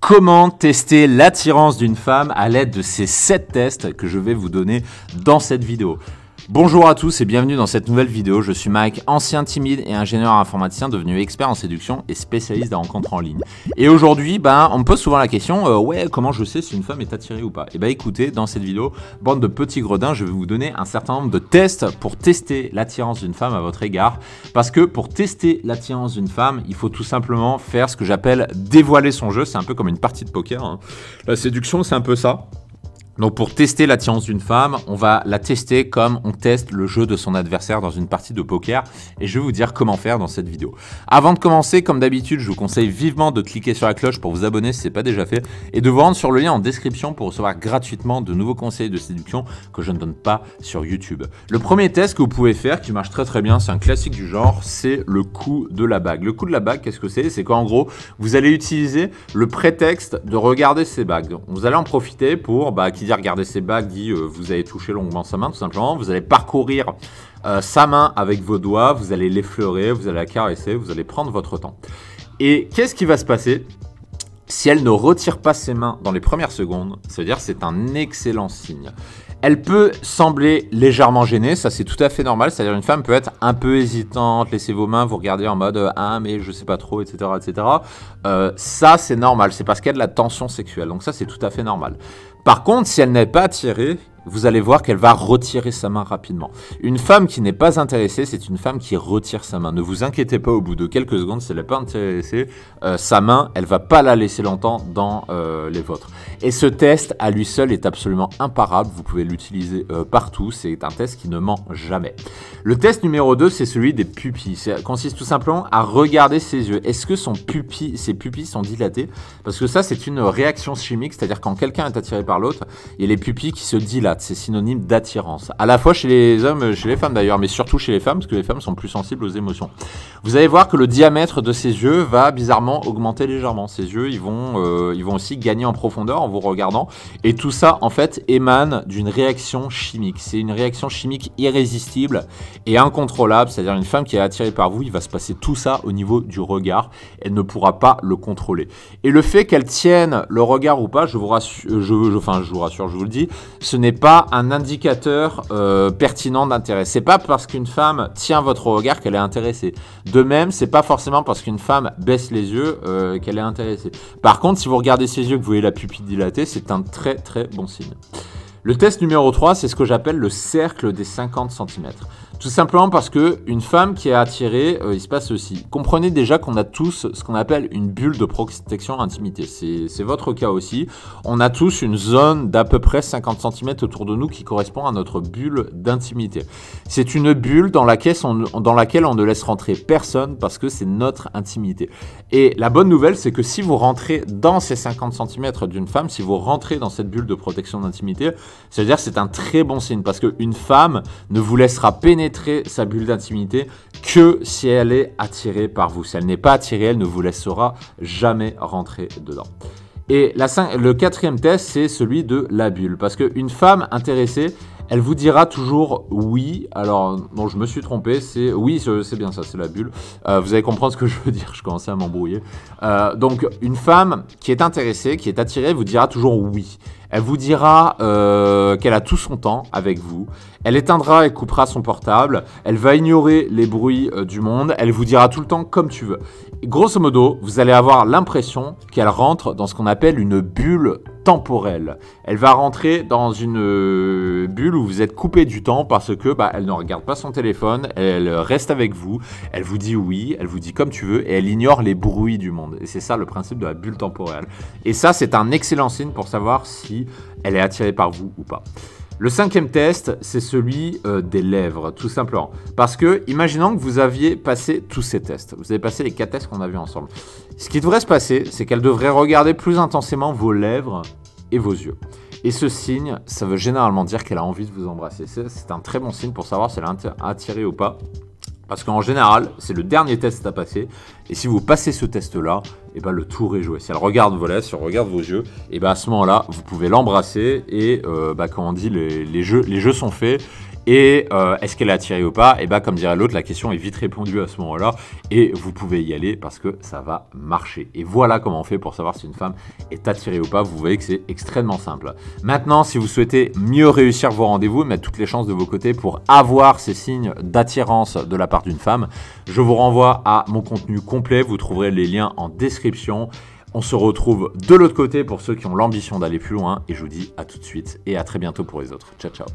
Comment tester l'attirance d'une femme à l'aide de ces 7 tests que je vais vous donner dans cette vidéo. Bonjour à tous et bienvenue dans cette nouvelle vidéo. Je suis Mike, ancien timide et ingénieur informaticien devenu expert en séduction et spécialiste des rencontres en ligne. Et aujourd'hui, ben, on me pose souvent la question euh, ouais, comment je sais si une femme est attirée ou pas Et eh ben écoutez, dans cette vidéo, bande de petits gredins, je vais vous donner un certain nombre de tests pour tester l'attirance d'une femme à votre égard parce que pour tester l'attirance d'une femme, il faut tout simplement faire ce que j'appelle dévoiler son jeu, c'est un peu comme une partie de poker. Hein. La séduction, c'est un peu ça. Donc pour tester l'attirance d'une femme, on va la tester comme on teste le jeu de son adversaire dans une partie de poker et je vais vous dire comment faire dans cette vidéo. Avant de commencer, comme d'habitude, je vous conseille vivement de cliquer sur la cloche pour vous abonner si ce n'est pas déjà fait et de vous rendre sur le lien en description pour recevoir gratuitement de nouveaux conseils de séduction que je ne donne pas sur YouTube. Le premier test que vous pouvez faire qui marche très très bien, c'est un classique du genre, c'est le coup de la bague. Le coup de la bague, qu'est-ce que c'est C'est en gros, vous allez utiliser le prétexte de regarder ces bagues. vous allez en profiter pour bah, Regardez ses bagues dit euh, vous allez toucher longuement sa main, tout simplement. Vous allez parcourir euh, sa main avec vos doigts, vous allez l'effleurer, vous allez la caresser, vous allez prendre votre temps. Et qu'est-ce qui va se passer si elle ne retire pas ses mains dans les premières secondes, ça veut dire c'est un excellent signe. Elle peut sembler légèrement gênée, ça c'est tout à fait normal, c'est-à-dire une femme peut être un peu hésitante, laisser vos mains, vous regarder en mode euh, ah mais je sais pas trop, etc. etc. Euh, ça c'est normal, c'est parce qu'elle a de la tension sexuelle, donc ça c'est tout à fait normal. Par contre, si elle n'est pas attirée, vous allez voir qu'elle va retirer sa main rapidement. Une femme qui n'est pas intéressée, c'est une femme qui retire sa main. Ne vous inquiétez pas, au bout de quelques secondes, si elle n'est pas intéressée, euh, sa main, elle va pas la laisser longtemps dans euh, les vôtres. Et ce test, à lui seul, est absolument imparable. Vous pouvez l'utiliser euh, partout. C'est un test qui ne ment jamais. Le test numéro 2, c'est celui des pupilles. Ça consiste tout simplement à regarder ses yeux. Est-ce que son ses pupilles sont dilatées Parce que ça, c'est une réaction chimique, c'est-à-dire quand quelqu'un est attiré par l'autre, il y a les pupilles qui se dilatent c'est synonyme d'attirance. À la fois chez les hommes, chez les femmes d'ailleurs, mais surtout chez les femmes, parce que les femmes sont plus sensibles aux émotions. Vous allez voir que le diamètre de ses yeux va bizarrement augmenter légèrement. Ses yeux, ils vont, euh, ils vont aussi gagner en profondeur en vous regardant. Et tout ça, en fait, émane d'une réaction chimique. C'est une réaction chimique irrésistible et incontrôlable. C'est-à-dire une femme qui est attirée par vous, il va se passer tout ça au niveau du regard. Elle ne pourra pas le contrôler. Et le fait qu'elle tienne le regard ou pas, je vous rassure, je, je, je vous rassure, je vous le dis, ce n'est pas un indicateur euh, pertinent d'intérêt. C'est pas parce qu'une femme tient votre regard qu'elle est intéressée. De même, c'est pas forcément parce qu'une femme baisse les yeux euh, qu'elle est intéressée. Par contre, si vous regardez ses yeux que vous voyez la pupille dilatée, c'est un très très bon signe. Le test numéro 3, c'est ce que j'appelle le cercle des 50 cm. Tout simplement parce que une femme qui est attirée, euh, il se passe ceci. Comprenez déjà qu'on a tous ce qu'on appelle une bulle de protection d'intimité. C'est votre cas aussi. On a tous une zone d'à peu près 50 cm autour de nous qui correspond à notre bulle d'intimité. C'est une bulle dans laquelle, on, dans laquelle on ne laisse rentrer personne parce que c'est notre intimité. Et la bonne nouvelle, c'est que si vous rentrez dans ces 50 cm d'une femme, si vous rentrez dans cette bulle de protection d'intimité, c'est-à-dire que c'est un très bon signe parce qu'une femme ne vous laissera pénétrer sa bulle d'intimité que si elle est attirée par vous. Si elle n'est pas attirée, elle ne vous laissera jamais rentrer dedans. Et le quatrième test, c'est celui de la bulle. Parce qu'une femme intéressée, elle vous dira toujours oui. Alors, non, je me suis trompé. C'est oui, c'est bien ça, c'est la bulle. Euh, vous allez comprendre ce que je veux dire. Je commençais à m'embrouiller. Euh, donc, une femme qui est intéressée, qui est attirée, vous dira toujours oui. Elle vous dira euh, qu'elle a tout son temps avec vous. Elle éteindra et coupera son portable. Elle va ignorer les bruits du monde. Elle vous dira tout le temps comme tu veux. grosso modo, vous allez avoir l'impression qu'elle rentre dans ce qu'on appelle une bulle temporelle. Elle va rentrer dans une euh, bulle où vous êtes coupé du temps parce que bah, elle ne regarde pas son téléphone, elle reste avec vous, elle vous dit oui, elle vous dit comme tu veux et elle ignore les bruits du monde. Et c'est ça le principe de la bulle temporelle. Et ça, c'est un excellent signe pour savoir si elle est attirée par vous ou pas. Le cinquième test, c'est celui euh, des lèvres, tout simplement. Parce que, imaginons que vous aviez passé tous ces tests, vous avez passé les quatre tests qu'on a vus ensemble. Ce qui devrait se passer, c'est qu'elle devrait regarder plus intensément vos lèvres et vos yeux. Et ce signe, ça veut généralement dire qu'elle a envie de vous embrasser. C'est un très bon signe pour savoir si elle a attiré ou pas. Parce qu'en général, c'est le dernier test à passer. Et si vous passez ce test-là, et eh ben le tour est joué. Si elle regarde vos lèvres, si elle regarde vos yeux, et eh ben à ce moment-là, vous pouvez l'embrasser. Et euh, bah, on dit jeux, les jeux sont faits. Et euh, est-ce qu'elle est attirée ou pas Et eh bien, comme dirait l'autre, la question est vite répondue à ce moment-là. Et vous pouvez y aller parce que ça va marcher. Et voilà comment on fait pour savoir si une femme est attirée ou pas. Vous voyez que c'est extrêmement simple. Maintenant, si vous souhaitez mieux réussir vos rendez-vous, mettre toutes les chances de vos côtés pour avoir ces signes d'attirance de la part d'une femme, je vous renvoie à mon contenu complet. Vous trouverez les liens en description. On se retrouve de l'autre côté pour ceux qui ont l'ambition d'aller plus loin. Et je vous dis à tout de suite et à très bientôt pour les autres. Ciao, ciao.